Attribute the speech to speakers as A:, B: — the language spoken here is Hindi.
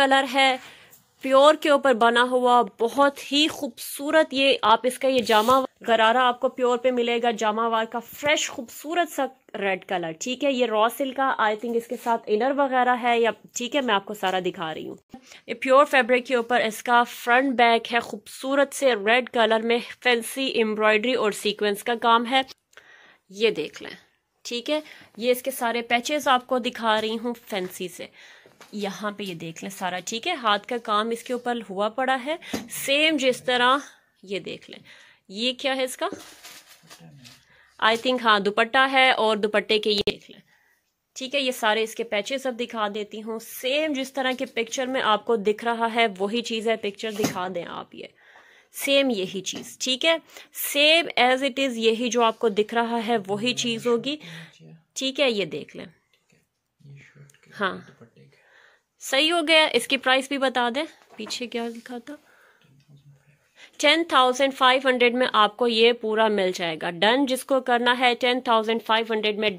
A: कलर है प्योर के ऊपर बना हुआ बहुत ही खूबसूरत ये आप इसका ये जामा गरारा आपको प्योर पे मिलेगा जामावार का फ्रेश खूबसूरत सा रेड कलर ठीक है ये रॉ सिल्क का आई थिंक इसके साथ इनर वगैरह है या ठीक है मैं आपको सारा दिखा रही हूँ ये प्योर फैब्रिक के ऊपर इसका फ्रंट बैक है खूबसूरत से रेड कलर में फैंसी एम्ब्रॉयडरी और सीक्वेंस का काम है ये देख लें ठीक है ये इसके सारे पैचेस आपको दिखा रही हूँ फैंसी से यहाँ पे ये देख लें सारा ठीक है हाथ का काम इसके ऊपर हुआ पड़ा है सेम जिस तरह ये देख लें ये क्या है इसका आई थिंक हाँ दुपट्टा है और दुपट्टे के ये देख लें ठीक है ये सारे इसके पैचेस अब दिखा देती हूँ सेम जिस तरह के पिक्चर में आपको दिख रहा है वही चीज़ है पिक्चर दिखा दें आप ये सेम यही चीज़ ठीक है सेम एज इट इज़ यही जो आपको दिख रहा है वही चीज़ होगी ठीक है ये देख लें हाँ सही हो गया इसकी प्राइस भी बता दें पीछे क्या लिखा था टेन थाउजेंड फाइव हंड्रेड में आपको ये पूरा मिल जाएगा डन जिसको करना है टेन थाउजेंड फाइव हंड्रेड में